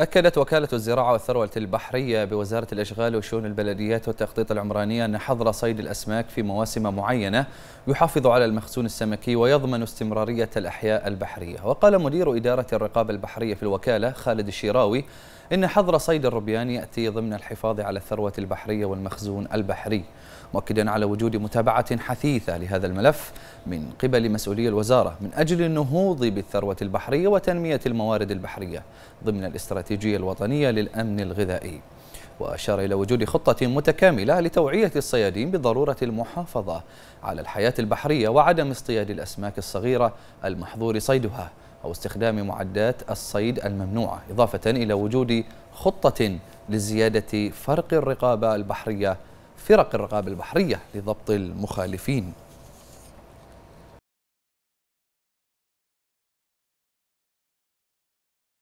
أكدت وكالة الزراعة والثروة البحرية بوزارة الأشغال وشؤون البلديات والتخطيط العمرانية أن حظر صيد الأسماك في مواسم معينة يحافظ على المخزون السمكي ويضمن استمرارية الأحياء البحرية وقال مدير إدارة الرقابة البحرية في الوكالة خالد الشيراوي إن حظر صيد الربيان يأتي ضمن الحفاظ على الثروة البحرية والمخزون البحري مؤكدا على وجود متابعة حثيثة لهذا الملف من قبل مسؤولي الوزارة من أجل النهوض بالثروة البحرية وتنمية الموارد البحرية ضمن الاستراتيجية الوطنية للأمن الغذائي وأشار إلى وجود خطة متكاملة لتوعية الصيادين بضرورة المحافظة على الحياة البحرية وعدم اصطياد الأسماك الصغيرة المحظور صيدها أو استخدام معدات الصيد الممنوعة إضافة إلى وجود خطة لزيادة فرق الرقابة البحرية فرق الرقابة البحرية لضبط المخالفين